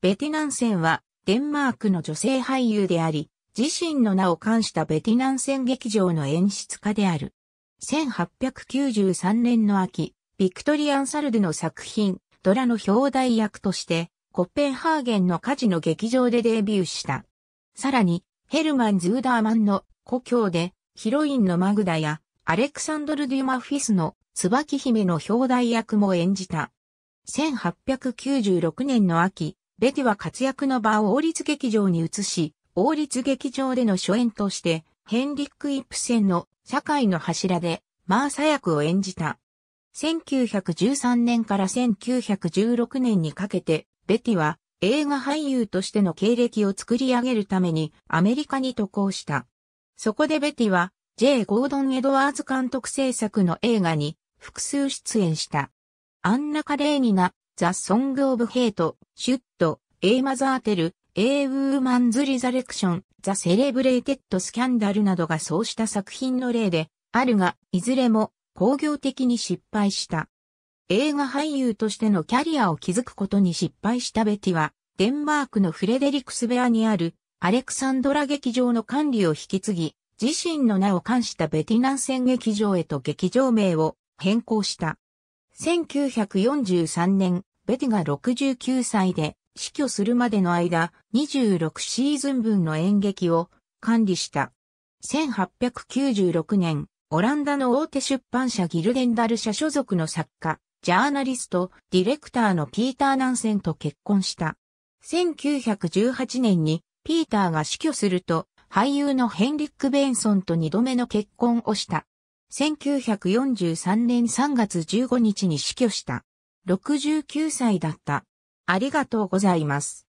ベティナンセンは、デンマークの女性俳優であり、自身の名を冠したベティナンセン劇場の演出家である。1893年の秋、ビクトリアン・サルデの作品、ドラの表題役として、コッペンハーゲンの火事の劇場でデビューした。さらに、ヘルマン・ズーダーマンの故郷で、ヒロインのマグダや、アレクサンドル・デュマフィスの椿姫の表題役も演じた。1896年の秋、ベティは活躍の場を王立劇場に移し、王立劇場での初演として、ヘンリック・イプセンの社会の柱で、マーサ役を演じた。1913年から1916年にかけて、ベティは映画俳優としての経歴を作り上げるためにアメリカに渡航した。そこでベティは J. ゴードン・エドワーズ監督制作の映画に複数出演した。アンナ・カレーニナ、ザ・ソング・オブ・ヘイト、シュッ A マザーテル、A ウーマンズ・リザレクション、ザ・セレブレイテッド・スキャンダルなどがそうした作品の例で、あるが、いずれも工業的に失敗した。映画俳優としてのキャリアを築くことに失敗したベティは、デンマークのフレデリクスベアにあるアレクサンドラ劇場の管理を引き継ぎ、自身の名を冠したベティナンセン劇場へと劇場名を変更した。1943年、ベティが69歳で死去するまでの間、26シーズン分の演劇を管理した。1896年、オランダの大手出版社ギルデンダル社所属の作家、ジャーナリスト、ディレクターのピーター・ナンセンと結婚した。1918年にピーターが死去すると、俳優のヘンリック・ベンソンと二度目の結婚をした。1943年3月15日に死去した。69歳だったありがとうございます。